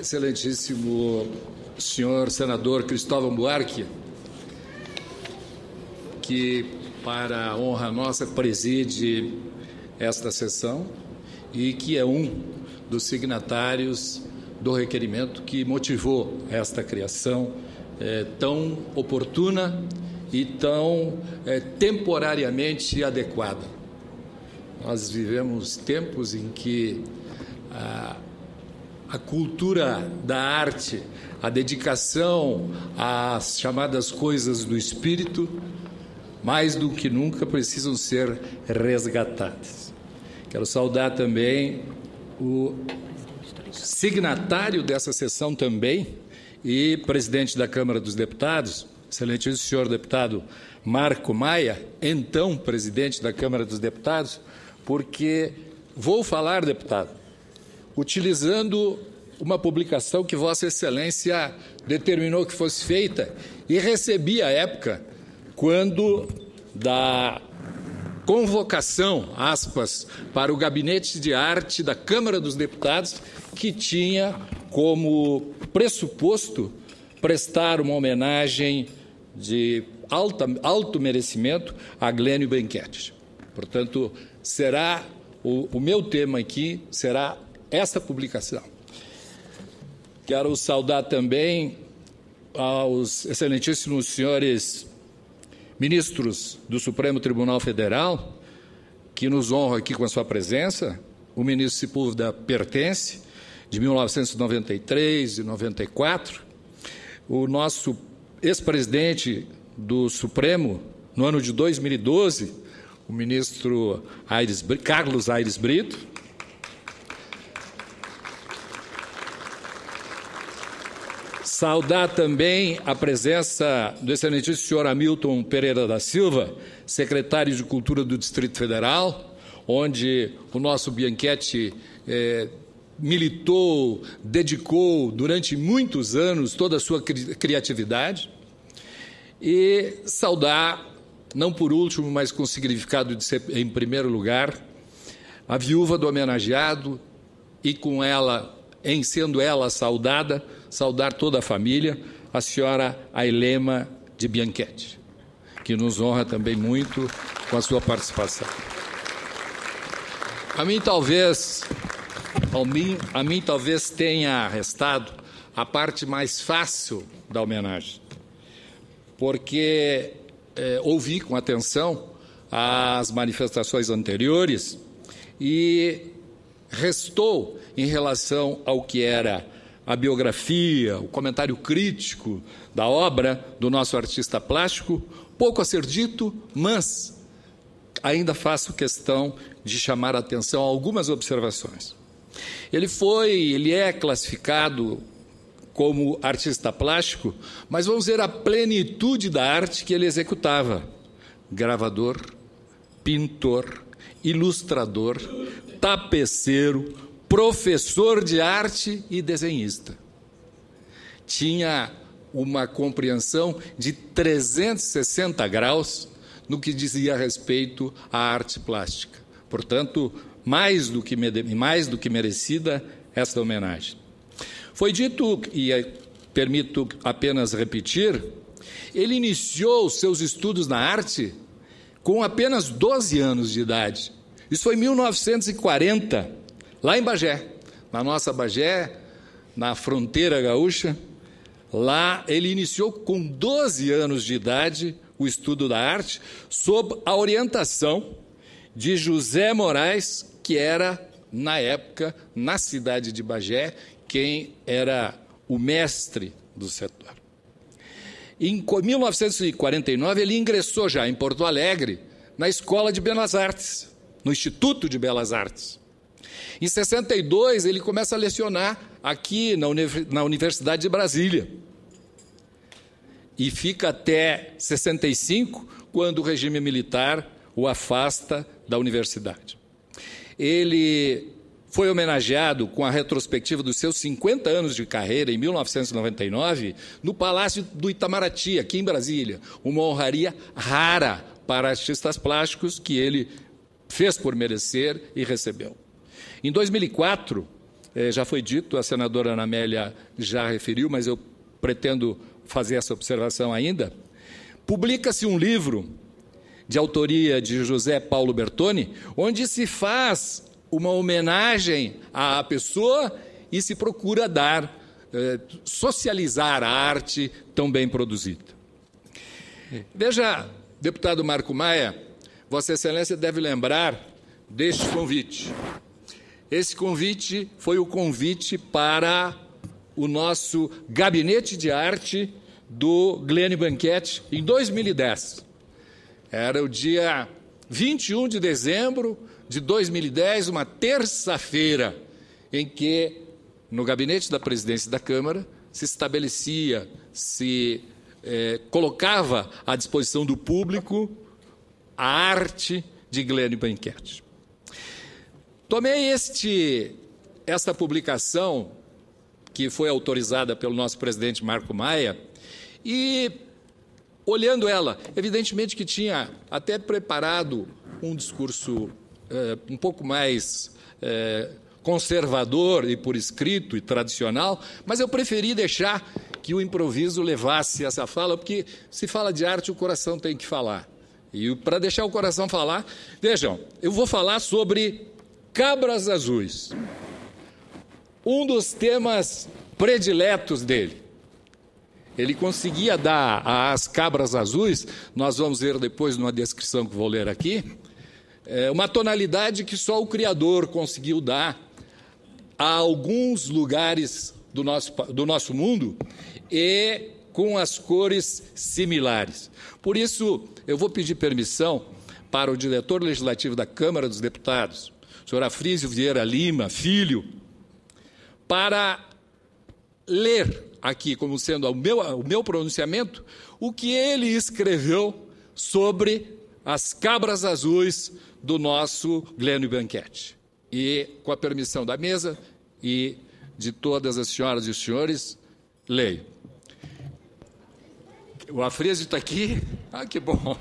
Excelentíssimo senhor senador Cristóvão Buarque, que, para a honra nossa, preside esta sessão e que é um dos signatários do requerimento que motivou esta criação é, tão oportuna e tão é, temporariamente adequada. Nós vivemos tempos em que a a cultura da arte, a dedicação às chamadas coisas do espírito, mais do que nunca precisam ser resgatadas. Quero saudar também o signatário dessa sessão também e presidente da Câmara dos Deputados, excelentíssimo senhor deputado Marco Maia, então presidente da Câmara dos Deputados, porque vou falar, deputado, utilizando uma publicação que Vossa Excelência determinou que fosse feita e recebi à época, quando da convocação, aspas, para o Gabinete de Arte da Câmara dos Deputados, que tinha como pressuposto prestar uma homenagem de alta, alto merecimento a Glênio Benquete. Portanto, será o, o meu tema aqui será esta publicação. Quero saudar também aos excelentíssimos senhores ministros do Supremo Tribunal Federal, que nos honra aqui com a sua presença, o ministro Sepúlveda pertence, de 1993 e 94, o nosso ex-presidente do Supremo, no ano de 2012, o ministro Aires, Carlos Aires Brito, Saudar também a presença do excelentíssimo senhor Hamilton Pereira da Silva, secretário de Cultura do Distrito Federal, onde o nosso Bianquete eh, militou, dedicou durante muitos anos toda a sua cri criatividade. E saudar, não por último, mas com significado de ser em primeiro lugar, a viúva do homenageado e com ela, em sendo ela saudada, saudar toda a família, a senhora Ailema de Bianchetti, que nos honra também muito com a sua participação. A mim talvez, a mim, a mim talvez tenha restado a parte mais fácil da homenagem, porque é, ouvi com atenção as manifestações anteriores e restou em relação ao que era a biografia, o comentário crítico da obra do nosso artista plástico, pouco a ser dito, mas ainda faço questão de chamar a atenção a algumas observações. Ele foi, ele é classificado como artista plástico, mas vamos ver a plenitude da arte que ele executava: gravador, pintor, ilustrador, tapeceiro, professor de arte e desenhista. Tinha uma compreensão de 360 graus no que dizia respeito à arte plástica. Portanto, mais do que, mais do que merecida esta homenagem. Foi dito, e é, permito apenas repetir, ele iniciou seus estudos na arte com apenas 12 anos de idade. Isso foi em 1940, lá em Bagé, na nossa Bagé, na fronteira gaúcha. Lá ele iniciou com 12 anos de idade o estudo da arte, sob a orientação de José Moraes, que era, na época, na cidade de Bagé, quem era o mestre do setor. Em 1949, ele ingressou já em Porto Alegre, na Escola de Belas Artes, no Instituto de Belas Artes. Em 62, ele começa a lecionar aqui na Universidade de Brasília. E fica até 65, quando o regime militar o afasta da universidade. Ele foi homenageado com a retrospectiva dos seus 50 anos de carreira, em 1999, no Palácio do Itamaraty, aqui em Brasília. Uma honraria rara para artistas plásticos que ele fez por merecer e recebeu. Em 2004, eh, já foi dito, a senadora Ana Amélia já referiu, mas eu pretendo fazer essa observação ainda. Publica-se um livro de autoria de José Paulo Bertoni, onde se faz uma homenagem à pessoa e se procura dar, eh, socializar a arte tão bem produzida. Veja, deputado Marco Maia, Vossa Excelência deve lembrar deste convite. Esse convite foi o convite para o nosso gabinete de arte do Glenn Banquete em 2010. Era o dia 21 de dezembro de 2010, uma terça-feira, em que no gabinete da presidência da Câmara se estabelecia, se eh, colocava à disposição do público a arte de Glenn Banquete. Tomei este, esta publicação, que foi autorizada pelo nosso presidente Marco Maia, e olhando ela, evidentemente que tinha até preparado um discurso eh, um pouco mais eh, conservador e por escrito e tradicional, mas eu preferi deixar que o improviso levasse essa fala, porque se fala de arte, o coração tem que falar. E para deixar o coração falar, vejam, eu vou falar sobre Cabras Azuis. Um dos temas prediletos dele. Ele conseguia dar às cabras azuis, nós vamos ver depois numa descrição que vou ler aqui, é, uma tonalidade que só o Criador conseguiu dar a alguns lugares do nosso, do nosso mundo e com as cores similares. Por isso, eu vou pedir permissão para o diretor legislativo da Câmara dos Deputados senhor Afrísio Vieira Lima, filho, para ler aqui, como sendo o meu, o meu pronunciamento, o que ele escreveu sobre as cabras azuis do nosso Glênio Banquete. E, com a permissão da mesa e de todas as senhoras e senhores, leio. O Afrésio está aqui? Ah, que bom!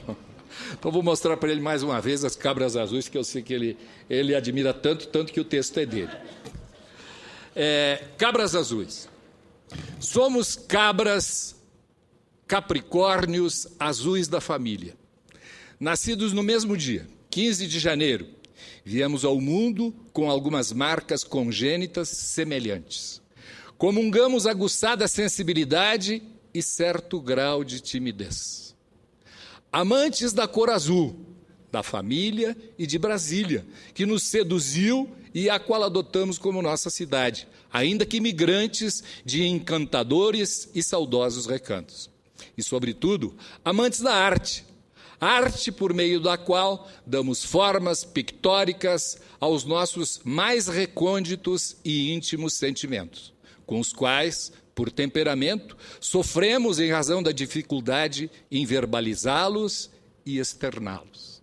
Então vou mostrar para ele mais uma vez as cabras azuis, que eu sei que ele, ele admira tanto, tanto que o texto é dele. É, cabras azuis. Somos cabras capricórnios azuis da família. Nascidos no mesmo dia, 15 de janeiro, viemos ao mundo com algumas marcas congênitas semelhantes. Comungamos aguçada sensibilidade e certo grau de timidez amantes da cor azul, da família e de Brasília, que nos seduziu e a qual adotamos como nossa cidade, ainda que migrantes de encantadores e saudosos recantos. E, sobretudo, amantes da arte, arte por meio da qual damos formas pictóricas aos nossos mais recônditos e íntimos sentimentos, com os quais por temperamento, sofremos em razão da dificuldade em verbalizá-los e externá-los.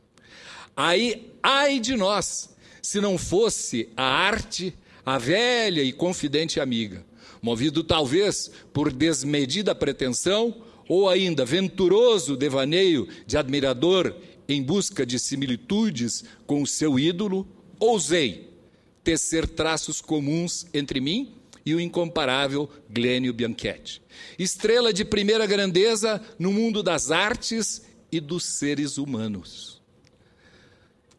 Aí, ai de nós, se não fosse a arte, a velha e confidente amiga, movido talvez por desmedida pretensão ou ainda venturoso devaneio de admirador em busca de similitudes com o seu ídolo, ousei tecer traços comuns entre mim e o incomparável Glênio Bianchetti. Estrela de primeira grandeza no mundo das artes e dos seres humanos.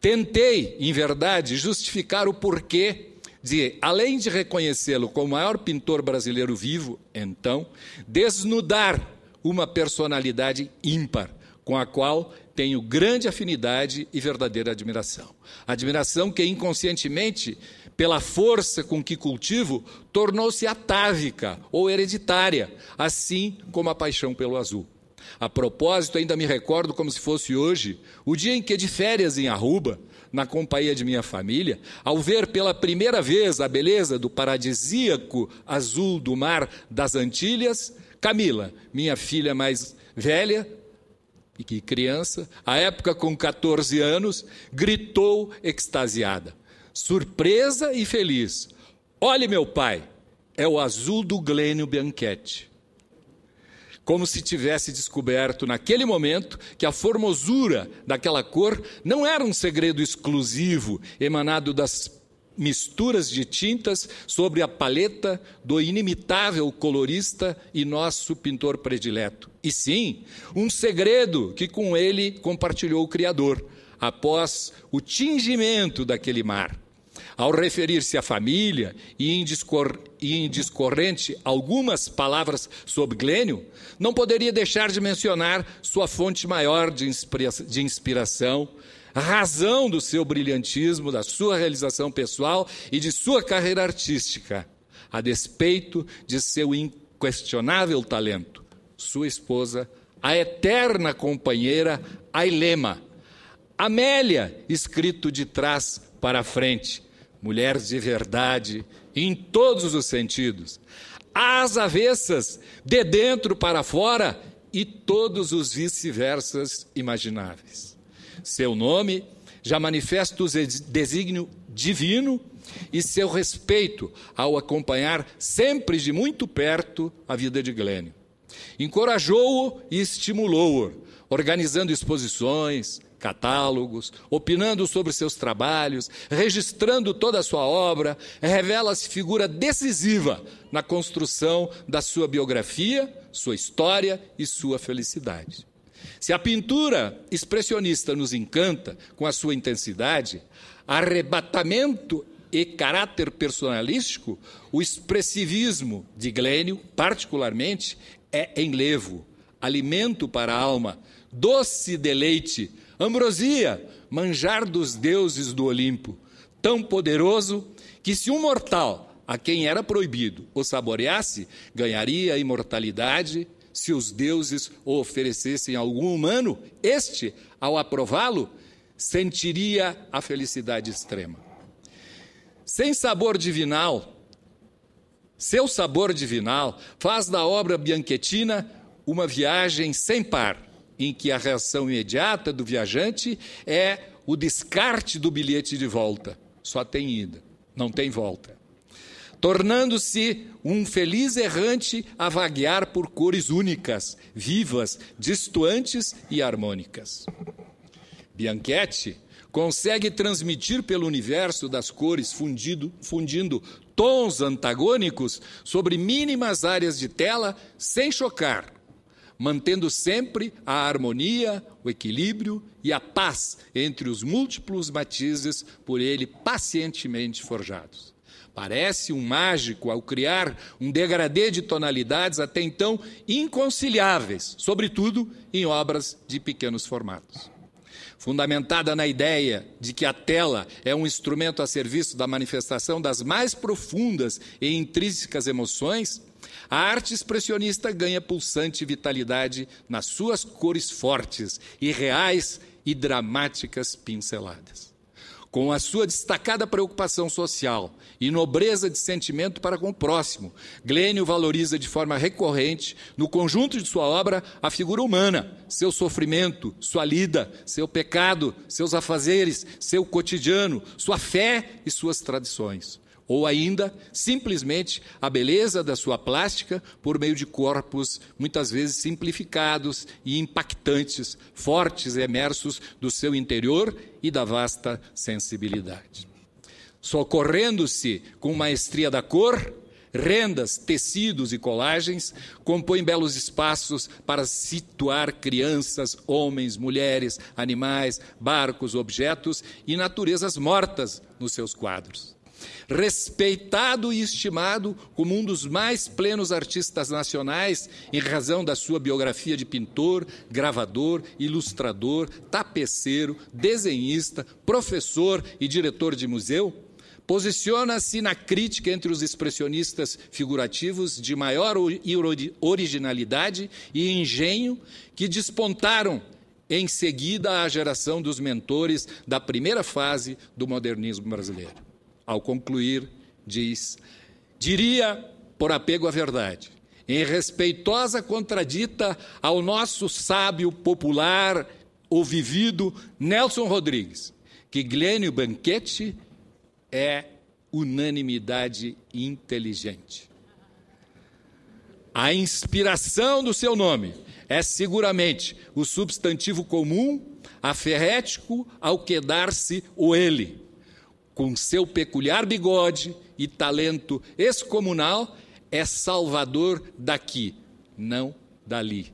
Tentei, em verdade, justificar o porquê de, além de reconhecê-lo como o maior pintor brasileiro vivo, então, desnudar uma personalidade ímpar, com a qual tenho grande afinidade e verdadeira admiração. Admiração que inconscientemente pela força com que cultivo, tornou-se atávica ou hereditária, assim como a paixão pelo azul. A propósito, ainda me recordo como se fosse hoje, o dia em que, de férias em Aruba, na companhia de minha família, ao ver pela primeira vez a beleza do paradisíaco azul do mar das Antilhas, Camila, minha filha mais velha, e que criança, à época com 14 anos, gritou extasiada: surpresa e feliz. Olhe, meu pai, é o azul do Glênio Bianchetti. Como se tivesse descoberto naquele momento que a formosura daquela cor não era um segredo exclusivo emanado das misturas de tintas sobre a paleta do inimitável colorista e nosso pintor predileto. E sim, um segredo que com ele compartilhou o Criador, após o tingimento daquele mar. Ao referir-se à família e em, discorrente algumas palavras sobre Glênio, não poderia deixar de mencionar sua fonte maior de, de inspiração, a razão do seu brilhantismo, da sua realização pessoal e de sua carreira artística, a despeito de seu inquestionável talento, sua esposa, a eterna companheira Ailema. Amélia, escrito de trás para frente, mulheres de verdade, em todos os sentidos, às avessas, de dentro para fora e todos os vice-versas imagináveis. Seu nome já manifesta o desígnio divino e seu respeito ao acompanhar sempre de muito perto a vida de Glênio. Encorajou-o e estimulou-o, organizando exposições, catálogos, opinando sobre seus trabalhos, registrando toda a sua obra, revela-se figura decisiva na construção da sua biografia, sua história e sua felicidade. Se a pintura expressionista nos encanta com a sua intensidade, arrebatamento e caráter personalístico, o expressivismo de Glênio, particularmente, é enlevo, alimento para a alma, doce deleite Ambrosia, manjar dos deuses do Olimpo, tão poderoso que se um mortal, a quem era proibido, o saboreasse, ganharia a imortalidade. Se os deuses o oferecessem a algum humano, este, ao aprová-lo, sentiria a felicidade extrema. Sem sabor divinal, seu sabor divinal faz da obra bianquetina uma viagem sem par em que a reação imediata do viajante é o descarte do bilhete de volta. Só tem ida, não tem volta. Tornando-se um feliz errante a vaguear por cores únicas, vivas, distantes e harmônicas. Bianchetti consegue transmitir pelo universo das cores, fundido, fundindo tons antagônicos sobre mínimas áreas de tela sem chocar, mantendo sempre a harmonia, o equilíbrio e a paz entre os múltiplos matizes por ele pacientemente forjados. Parece um mágico ao criar um degradê de tonalidades até então inconciliáveis, sobretudo em obras de pequenos formatos fundamentada na ideia de que a tela é um instrumento a serviço da manifestação das mais profundas e intrínsecas emoções, a arte expressionista ganha pulsante vitalidade nas suas cores fortes e reais e dramáticas pinceladas. Com a sua destacada preocupação social e nobreza de sentimento para com o próximo, Glênio valoriza de forma recorrente, no conjunto de sua obra, a figura humana, seu sofrimento, sua lida, seu pecado, seus afazeres, seu cotidiano, sua fé e suas tradições ou ainda simplesmente a beleza da sua plástica por meio de corpos muitas vezes simplificados e impactantes, fortes, emersos do seu interior e da vasta sensibilidade. Socorrendo-se com maestria da cor, rendas, tecidos e colagens compõem belos espaços para situar crianças, homens, mulheres, animais, barcos, objetos e naturezas mortas nos seus quadros. Respeitado e estimado como um dos mais plenos artistas nacionais, em razão da sua biografia de pintor, gravador, ilustrador, tapeceiro, desenhista, professor e diretor de museu, Posiciona-se na crítica entre os expressionistas figurativos de maior originalidade e engenho que despontaram em seguida à geração dos mentores da primeira fase do modernismo brasileiro. Ao concluir, diz: Diria, por apego à verdade, em respeitosa contradita ao nosso sábio popular, o vivido Nelson Rodrigues, que Glênio Banquete é unanimidade inteligente. A inspiração do seu nome é seguramente o substantivo comum aferrético ao quedar-se o ele, com seu peculiar bigode e talento excomunal, é salvador daqui, não dali.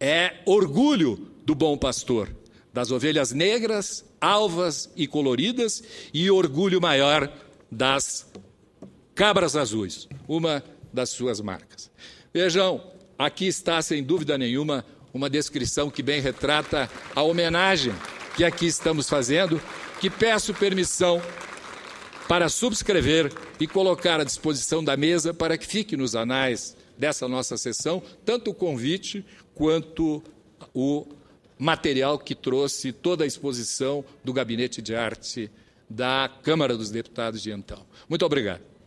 É orgulho do bom pastor, das ovelhas negras, alvas e coloridas, e orgulho maior das cabras azuis, uma das suas marcas. Vejam, aqui está, sem dúvida nenhuma, uma descrição que bem retrata a homenagem que aqui estamos fazendo que peço permissão para subscrever e colocar à disposição da mesa para que fique nos anais dessa nossa sessão tanto o convite quanto o material que trouxe toda a exposição do Gabinete de Arte da Câmara dos Deputados de então. Muito obrigado.